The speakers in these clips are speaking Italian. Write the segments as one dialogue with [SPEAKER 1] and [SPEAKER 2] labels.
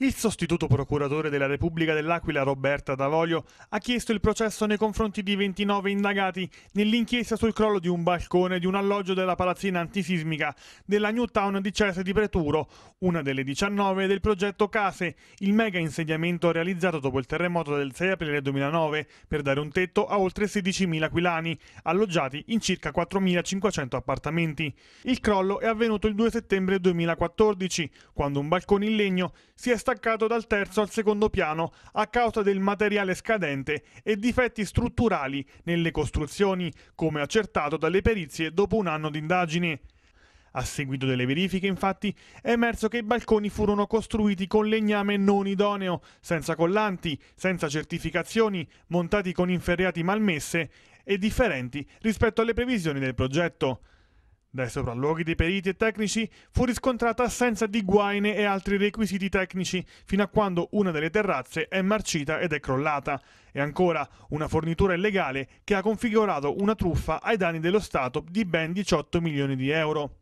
[SPEAKER 1] Il sostituto procuratore della Repubblica dell'Aquila Roberta D'Avoglio ha chiesto il processo nei confronti di 29 indagati nell'inchiesta sul crollo di un balcone di un alloggio della palazzina antisismica della New Town di Cese di Preturo, una delle 19 del progetto Case, il mega insediamento realizzato dopo il terremoto del 6 aprile 2009 per dare un tetto a oltre 16.000 aquilani, alloggiati in circa 4.500 appartamenti. Il crollo è avvenuto il 2 settembre 2014, quando un balcone in legno si è staccato dal terzo al secondo piano a causa del materiale scadente e difetti strutturali nelle costruzioni, come accertato dalle perizie dopo un anno di indagine. A seguito delle verifiche, infatti, è emerso che i balconi furono costruiti con legname non idoneo, senza collanti, senza certificazioni, montati con inferriati malmesse e differenti rispetto alle previsioni del progetto. Dai sopralluoghi dei periti e tecnici fu riscontrata assenza di guaine e altri requisiti tecnici, fino a quando una delle terrazze è marcita ed è crollata. E ancora una fornitura illegale che ha configurato una truffa ai danni dello Stato di ben 18 milioni di euro.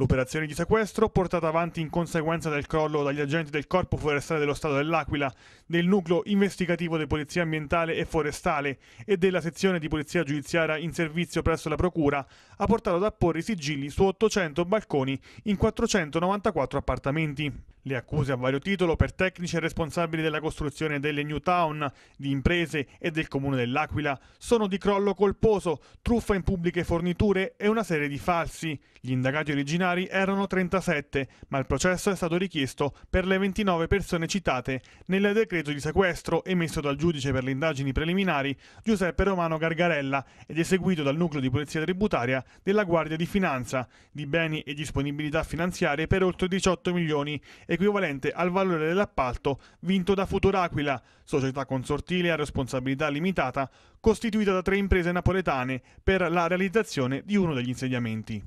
[SPEAKER 1] L'operazione di sequestro, portata avanti in conseguenza del crollo dagli agenti del Corpo Forestale dello Stato dell'Aquila, del Nucleo Investigativo di Polizia Ambientale e Forestale e della sezione di Polizia Giudiziaria in servizio presso la Procura, ha portato ad apporre i sigilli su 800 balconi in 494 appartamenti. Le accuse a vario titolo per tecnici responsabili della costruzione delle New Town, di imprese e del comune dell'Aquila sono di crollo colposo, truffa in pubbliche forniture e una serie di falsi. Gli indagati originari erano 37, ma il processo è stato richiesto per le 29 persone citate nel decreto di sequestro emesso dal giudice per le indagini preliminari Giuseppe Romano Gargarella ed eseguito dal nucleo di polizia tributaria della Guardia di Finanza, di beni e disponibilità finanziarie per oltre 18 milioni equivalente al valore dell'appalto vinto da Futuraquila, società consortile a responsabilità limitata, costituita da tre imprese napoletane per la realizzazione di uno degli insediamenti.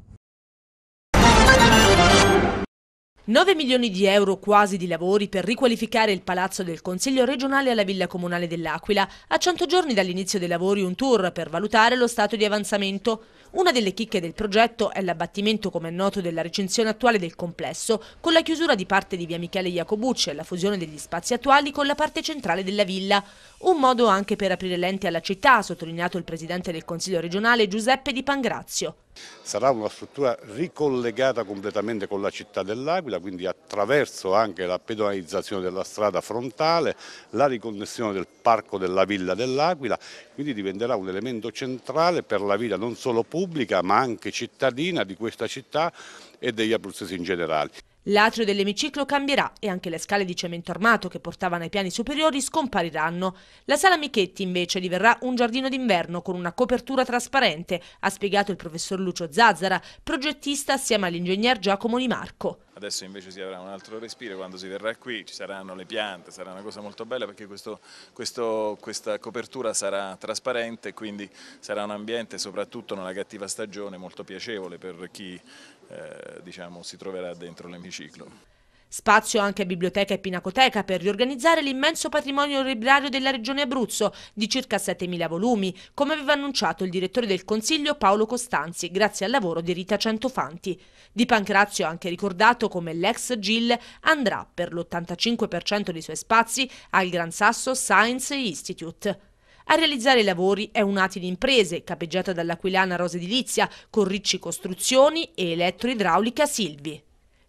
[SPEAKER 2] 9 milioni di euro quasi di lavori per riqualificare il palazzo del Consiglio regionale alla Villa Comunale dell'Aquila. A 100 giorni dall'inizio dei lavori un tour per valutare lo stato di avanzamento. Una delle chicche del progetto è l'abbattimento, come è noto, della recinzione attuale del complesso, con la chiusura di parte di via Michele Iacobucci e la fusione degli spazi attuali con la parte centrale della villa. Un modo anche per aprire lenti alla città, ha sottolineato il presidente del Consiglio regionale Giuseppe Di Pangrazio.
[SPEAKER 1] Sarà una struttura ricollegata completamente con la città dell'Aquila, quindi attraverso anche la pedonalizzazione della strada frontale, la riconnessione del parco della Villa dell'Aquila, quindi diventerà un elemento centrale per la vita non solo pubblica ma anche cittadina di questa città e degli abruzzesi in generale.
[SPEAKER 2] L'atrio dell'emiciclo cambierà e anche le scale di cemento armato che portavano ai piani superiori scompariranno. La sala Michetti invece diverrà un giardino d'inverno con una copertura trasparente, ha spiegato il professor Lucio Zazzara, progettista assieme all'ingegner Giacomo Di Marco.
[SPEAKER 1] Adesso invece si avrà un altro respiro quando si verrà qui, ci saranno le piante, sarà una cosa molto bella perché questo, questo, questa copertura sarà trasparente quindi sarà un ambiente soprattutto nella cattiva stagione molto piacevole per chi eh, diciamo, si troverà dentro l'emiciclo.
[SPEAKER 2] Spazio anche a biblioteca e pinacoteca per riorganizzare l'immenso patrimonio librario della regione Abruzzo di circa 7.000 volumi, come aveva annunciato il direttore del Consiglio Paolo Costanzi, grazie al lavoro di Rita Centofanti. Di Pancrazio ha anche ricordato come l'ex GIL andrà per l'85% dei suoi spazi al Gran Sasso Science Institute. A realizzare i lavori è un'Atil Imprese, capeggiata dall'Aquilana Rosa Edilizia, con Ricci Costruzioni e Elettroidraulica Silvi.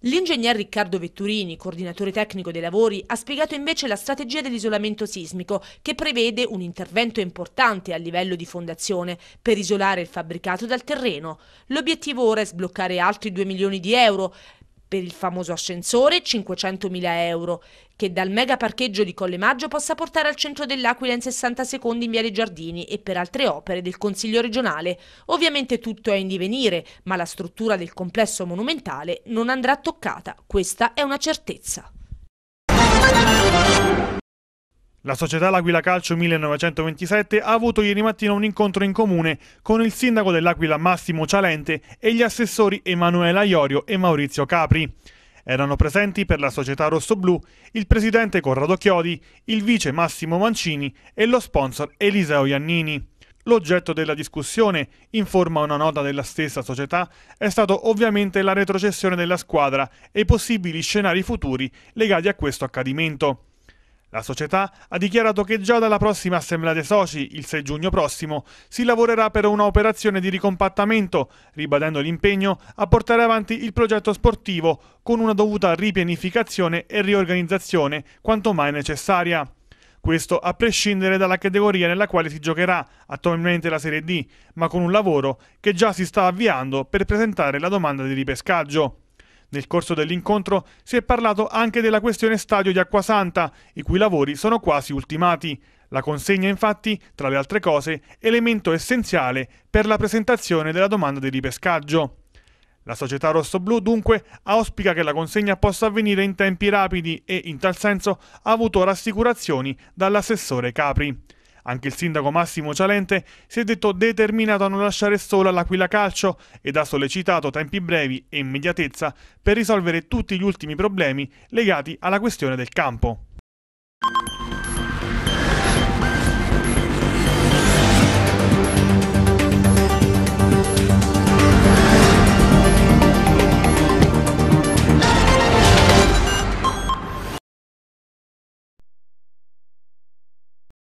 [SPEAKER 2] L'ingegner Riccardo Vetturini, coordinatore tecnico dei lavori, ha spiegato invece la strategia dell'isolamento sismico, che prevede un intervento importante a livello di fondazione per isolare il fabbricato dal terreno. L'obiettivo ora è sbloccare altri 2 milioni di euro per il famoso ascensore 500.000 euro, che dal mega parcheggio di Colle Maggio possa portare al centro dell'Aquila in 60 secondi in Viale Giardini e per altre opere del Consiglio regionale. Ovviamente tutto è in divenire, ma la struttura del complesso monumentale non andrà toccata, questa è una certezza.
[SPEAKER 1] La società L'Aquila Calcio 1927 ha avuto ieri mattina un incontro in comune con il sindaco dell'Aquila Massimo Cialente e gli assessori Emanuela Iorio e Maurizio Capri. Erano presenti per la società rossoblù il presidente Corrado Chiodi, il vice Massimo Mancini e lo sponsor Eliseo Iannini. L'oggetto della discussione, informa una nota della stessa società, è stato ovviamente la retrocessione della squadra e i possibili scenari futuri legati a questo accadimento. La società ha dichiarato che già dalla prossima assemblea dei soci, il 6 giugno prossimo, si lavorerà per un'operazione di ricompattamento, ribadendo l'impegno a portare avanti il progetto sportivo con una dovuta ripianificazione e riorganizzazione quanto mai necessaria. Questo a prescindere dalla categoria nella quale si giocherà, attualmente la Serie D, ma con un lavoro che già si sta avviando per presentare la domanda di ripescaggio. Nel corso dell'incontro si è parlato anche della questione stadio di Acquasanta, i cui lavori sono quasi ultimati. La consegna infatti, tra le altre cose, elemento essenziale per la presentazione della domanda di ripescaggio. La società Rossoblu dunque auspica che la consegna possa avvenire in tempi rapidi e in tal senso ha avuto rassicurazioni dall'assessore Capri. Anche il sindaco Massimo Cialente si è detto determinato a non lasciare sola l'Aquila Calcio ed ha sollecitato tempi brevi e immediatezza per risolvere tutti gli ultimi problemi legati alla questione del campo.